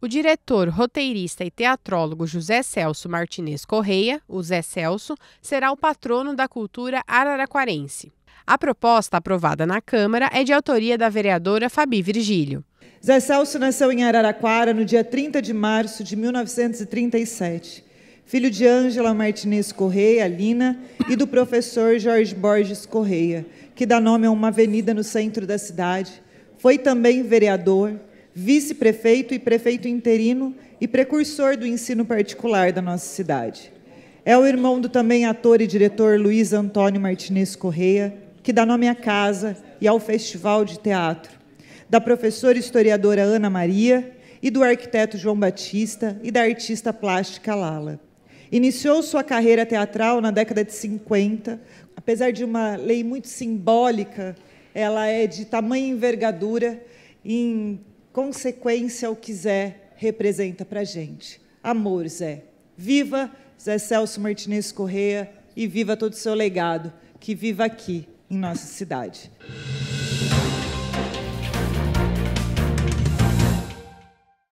O diretor, roteirista e teatrólogo José Celso Martinez Correia, o Zé Celso, será o patrono da cultura araraquarense. A proposta aprovada na Câmara é de autoria da vereadora Fabi Virgílio. Zé Celso nasceu em Araraquara no dia 30 de março de 1937, filho de Ângela Martinez Correia, Lina, e do professor Jorge Borges Correia, que dá nome a uma avenida no centro da cidade. Foi também vereador, vice-prefeito e prefeito interino e precursor do ensino particular da nossa cidade. É o irmão do também ator e diretor Luiz Antônio Martinez Correia, que dá nome à casa e ao Festival de Teatro, da professora historiadora Ana Maria e do arquiteto João Batista e da artista plástica Lala. Iniciou sua carreira teatral na década de 50, apesar de uma lei muito simbólica, ela é de tamanha envergadura em consequência o que Zé representa para a gente. Amor, Zé. Viva Zé Celso Martinez Correia e viva todo o seu legado, que viva aqui em nossa cidade.